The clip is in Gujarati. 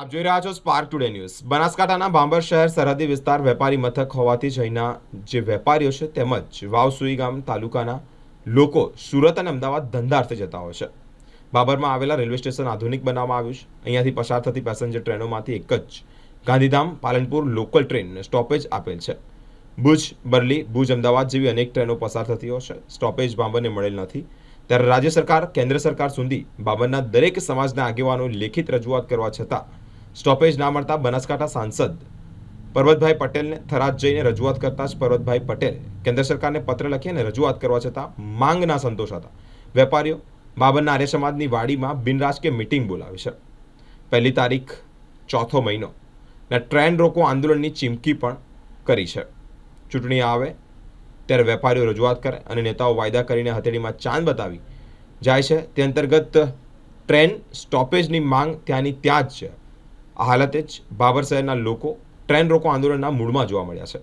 આપ જોઈ રહ્યા છો સ્પાર્ક ટુડે ન્યૂઝ બનાસકાંઠાના ભાંભર શહેર સરહદી વિસ્તાર વેપારી મથક હોવાથી જઈના જે વેપારીઓ છે તેમજ વાવસુઈ ગામ તાલુકાના લોકો સુરત અને અમદાવાદ ધંધાર્થે જતા હોય છે બાબરમાં આવેલા રેલવે સ્ટેશન આધુનિક બનાવવામાં આવ્યું છે અહીંયાથી પસાર થતી પેસેન્જર ટ્રેનોમાંથી એક જ ગાંધીધામ પાલનપુર લોકલ ટ્રેનને સ્ટોપેજ આપેલ છે ભુજ બરલી ભુજ અમદાવાદ જેવી અનેક ટ્રેનો પસાર થતી હોય છે સ્ટોપેજ બાંબરને મળેલ નથી ત્યારે રાજ્ય સરકાર કેન્દ્ર સરકાર સુધી બાબરના દરેક સમાજના આગેવાનો લેખિત રજૂઆત કરવા છતાં સ્ટોપેજ ના મળતા બનાસકાંઠા સાંસદ પર્વતભાઈ પટેલને થરાદ જઈને રજૂઆત કરતા જ પર્વતભાઈ પટેલ કેન્દ્ર સરકારને પત્ર લખી અને રજૂઆત કરવા છતાં માંગના સંતોષ હતા વેપારીઓ બાબરના આર્ય સમાજની વાડીમાં બિનરાજકીય મિટિંગ બોલાવી છે પહેલી તારીખ ચોથો મહિનો ને ટ્રેન રોકો આંદોલનની ચીમકી પણ કરી છે ચૂંટણી આવે ત્યારે વેપારીઓ રજૂઆત કરે અને નેતાઓ વાયદા કરીને હથેળીમાં ચાંદ બતાવી જાય છે તે અંતર્ગત ટ્રેન સ્ટોપેજની માંગ ત્યાંની ત્યાં જ છે આ હાલતે જ બાબર શહેરના લોકો ટ્રેન રોકો આંદોલનના મૂળમાં જોવા મળ્યા છે